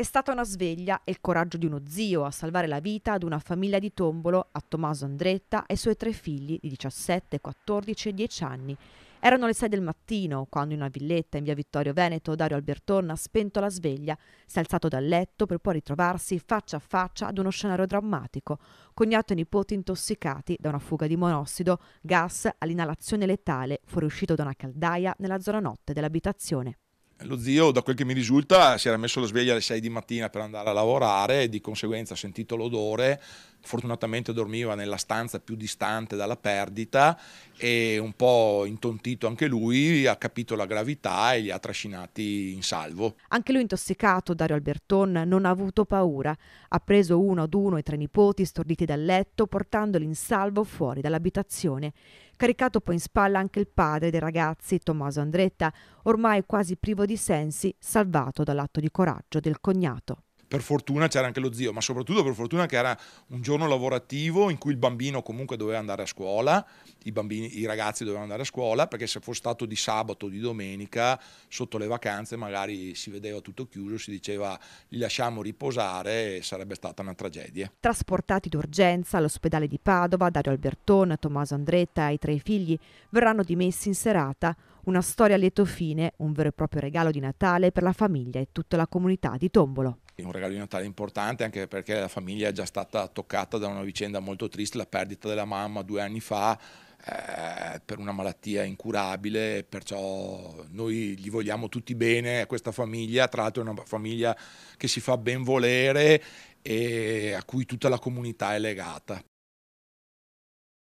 È stata una sveglia e il coraggio di uno zio a salvare la vita ad una famiglia di Tombolo, a Tommaso Andretta e ai suoi tre figli di 17, 14 e 10 anni. Erano le 6 del mattino quando in una villetta in via Vittorio Veneto Dario Alberton ha spento la sveglia, si è alzato dal letto per poi ritrovarsi faccia a faccia ad uno scenario drammatico, cognato e nipoti intossicati da una fuga di monossido, gas all'inalazione letale fuoriuscito da una caldaia nella zona notte dell'abitazione lo zio, da quel che mi risulta, si era messo la sveglia alle 6 di mattina per andare a lavorare, e di conseguenza ha sentito l'odore, fortunatamente dormiva nella stanza più distante dalla perdita e un po' intontito anche lui ha capito la gravità e li ha trascinati in salvo. Anche lui intossicato, Dario Alberton, non ha avuto paura. Ha preso uno ad uno i tre nipoti storditi dal letto portandoli in salvo fuori dall'abitazione. Caricato poi in spalla anche il padre dei ragazzi, Tommaso Andretta, ormai quasi privo di sensi, salvato dall'atto di coraggio del cognato per fortuna c'era anche lo zio, ma soprattutto per fortuna che era un giorno lavorativo in cui il bambino comunque doveva andare a scuola, i, bambini, i ragazzi dovevano andare a scuola, perché se fosse stato di sabato o di domenica, sotto le vacanze magari si vedeva tutto chiuso, si diceva li lasciamo riposare e sarebbe stata una tragedia. Trasportati d'urgenza all'ospedale di Padova, Dario Albertone, Tommaso Andretta e i tre figli verranno dimessi in serata una storia a lieto fine, un vero e proprio regalo di Natale per la famiglia e tutta la comunità di Tombolo è un regalo di Natale importante anche perché la famiglia è già stata toccata da una vicenda molto triste, la perdita della mamma due anni fa eh, per una malattia incurabile, perciò noi gli vogliamo tutti bene a questa famiglia, tra l'altro è una famiglia che si fa ben volere e a cui tutta la comunità è legata.